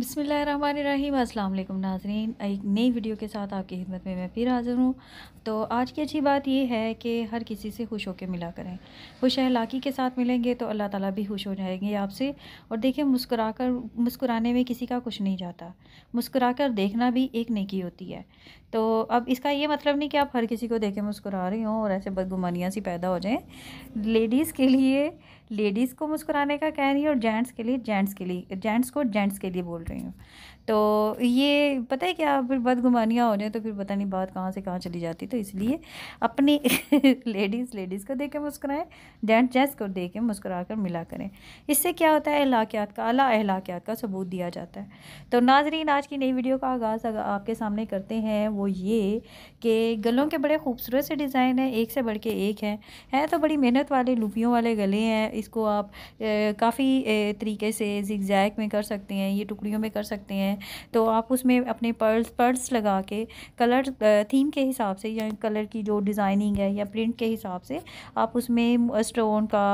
बसमीम अल्लाम नाजरीन एक नई वीडियो के साथ आपकी हिम्मत में मैं फिर हाज़िर हूँ तो आज की अच्छी बात यह है कि हर किसी से खुश होकर मिला करें खुश अहलाकी के साथ मिलेंगे तो अल्लाह ताला भी खुश हो जाएंगे आपसे और देखिए मुस्कुरा कर मुस्कुराने में किसी का कुछ नहीं जाता मुस्कुराकर कर देखना भी एक नेकी होती है तो अब इसका ये मतलब नहीं कि आप हर किसी को देखे मुस्कुरा रही हों और ऐसे बदगुमानियाँ सी पैदा हो जाएं लेडीज़ के लिए लेडीज़ को मुस्कुराने का कह रही है और जेंट्स के लिए जेंट्स के लिए जेंट्स को जेंट्स के लिए बोल रही हूँ तो ये पता है क्या फिर बदगुमानियाँ हो जाएँ तो फिर पता नहीं बात कहाँ से कहाँ चली जाती तो इसलिए अपनी लेडीज़ लेडीज़ को देख के मुस्कराएँ जेंट्स जेंट्स को देख के मुस्कुरा कर मिला करें इससे क्या होता है अलाकियात का अला अहलाकियात का सबूत दिया जाता है तो नाजरीन आज की नई वीडियो का आगाज़ आपके सामने करते हैं वो वो ये कि गलों के बड़े खूबसूरत से डिज़ाइन है एक से बढ़ के एक है हैं तो बड़ी मेहनत वाले लुपियों वाले गले हैं इसको आप काफ़ी तरीके से जिगजैक में कर सकते हैं ये टुकड़ियों में कर सकते हैं तो आप उसमें अपने पर्ल्स पर्ल्स लगा के कलर थीम के हिसाब से या कलर की जो डिज़ाइनिंग है या प्रिंट के हिसाब से आप उसमें स्टोन का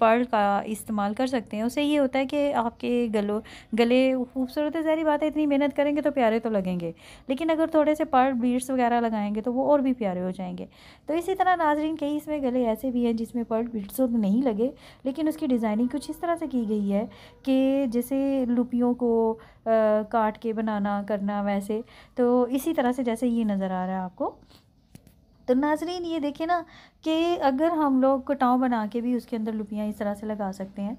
पर्ल का इस्तेमाल कर सकते हैं उससे ये होता है कि आपके गलों गले खूबसूरत है ज़ाहरी बात है इतनी मेहनत करेंगे तो प्यारे तो लगेंगे लेकिन अगर थोड़े से पर बीड्स वगैरह लगाएंगे तो वो और भी प्यारे हो जाएंगे तो इसी तरह नाजरीन कई इसमें गले ऐसे भी हैं जिसमें पर्ल बीड्स तो नहीं लगे लेकिन उसकी डिज़ाइनिंग कुछ इस तरह से की गई है कि जैसे लुपियों को आ, काट के बनाना करना वैसे तो इसी तरह से जैसे ये नज़र आ रहा है आपको तो नाजरीन ये देखें ना कि अगर हम लोग कटाव बना के भी उसके अंदर लुपियाँ इस तरह से लगा सकते हैं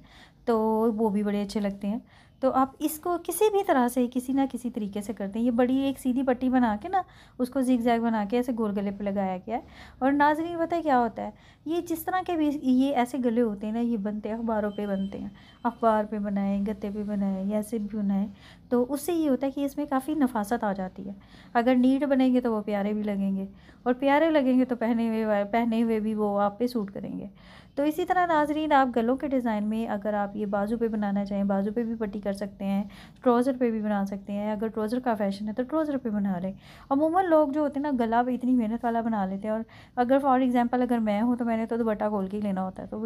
तो वो भी बड़े अच्छे लगते हैं तो आप इसको किसी भी तरह से किसी ना किसी तरीके से करते हैं ये बड़ी एक सीधी पट्टी बना के ना उसको जिक जैग बना के ऐसे गोल गले पर लगाया गया है और नाजरीन पता है क्या होता है ये जिस तरह के भी ये ऐसे गले होते हैं ना ये बनते हैं अखबारों पे बनते हैं अखबार पे बनाए गत्ते पे बनाए या ऐसे भी बनाए तो उससे ये होता है कि इसमें काफ़ी नफासत आ जाती है अगर नीट बनेंगे तो वो प्यारे भी लगेंगे और प्यारे लगेंगे तो पहने हुए पहने हुए भी वो आप पे सूट करेंगे तो इसी तरह नाजरीन आप गलों के डिज़ाइन में अगर आप ये बाजू पे बनाना चाहें बाजू पे भी पट्टी कर सकते हैं ट्रोज़र पे भी बना सकते हैं अगर ट्रोजर का फैशन है तो ट्रोज़र पे बना लें अमूमन लोग जो होते हैं ना गला भी इतनी मेहनत वाला बना लेते हैं और अगर फॉर एग्जांपल अगर मैं हूँ तो मैंने तो दुपट्टा खोल के लेना होता है तो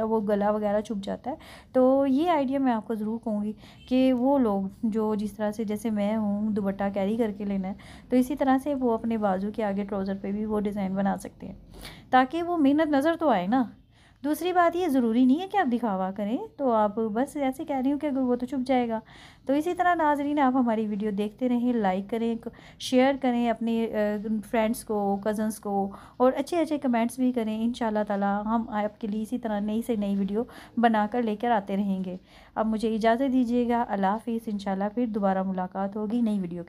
वो वो गला वगैरह छुप जाता है तो ये आइडिया मैं आपको ज़रूर कहूँगी कि वो लोग जो जिस तरह से जैसे मैं हूँ दुपट्टा कैरी करके लेना है तो इसी तरह से वो अपने बाजू के आगे ट्रोज़र पर भी वो डिज़ाइन बना सकते हैं ताकि वो मेहनत नज़र तो आए ना दूसरी बात ये ज़रूरी नहीं है कि आप दिखावा करें तो आप बस ऐसे कह रही हूँ कि अगर वो तो छुप जाएगा तो इसी तरह नाजरीन आप हमारी वीडियो देखते रहें लाइक करें शेयर करें अपने फ्रेंड्स को कज़न्स को और अच्छे अच्छे कमेंट्स भी करें इन ताला हम आपके लिए इसी तरह नई से नई वीडियो बना कर लेकर आते रहेंगे अब मुझे इजाज़त दीजिएगा अल्लाह हाफ़ इन फिर दोबारा मुलाकात होगी नई वीडियो के